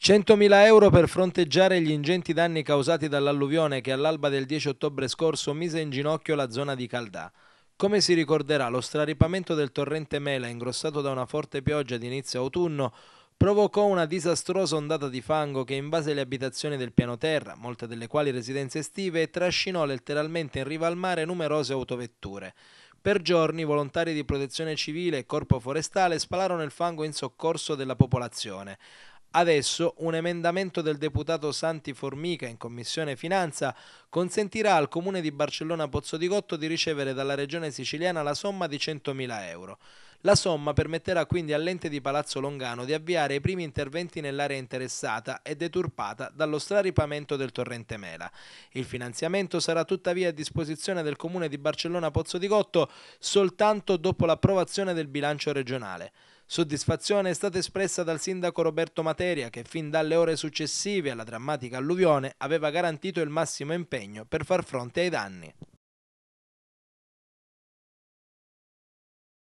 100.000 euro per fronteggiare gli ingenti danni causati dall'alluvione che all'alba del 10 ottobre scorso mise in ginocchio la zona di Caldà. Come si ricorderà, lo straripamento del torrente Mela, ingrossato da una forte pioggia di inizio autunno, provocò una disastrosa ondata di fango che invase le abitazioni del piano terra, molte delle quali residenze estive, e trascinò letteralmente in riva al mare numerose autovetture. Per giorni volontari di protezione civile e corpo forestale spalarono il fango in soccorso della popolazione. Adesso un emendamento del deputato Santi Formica in Commissione Finanza consentirà al Comune di Barcellona Pozzo di Gotto di ricevere dalla Regione siciliana la somma di 100.000 euro. La somma permetterà quindi all'ente di Palazzo Longano di avviare i primi interventi nell'area interessata e deturpata dallo straripamento del torrente Mela. Il finanziamento sarà tuttavia a disposizione del Comune di Barcellona Pozzo di Gotto soltanto dopo l'approvazione del bilancio regionale. Soddisfazione è stata espressa dal sindaco Roberto Materia che fin dalle ore successive alla drammatica alluvione aveva garantito il massimo impegno per far fronte ai danni.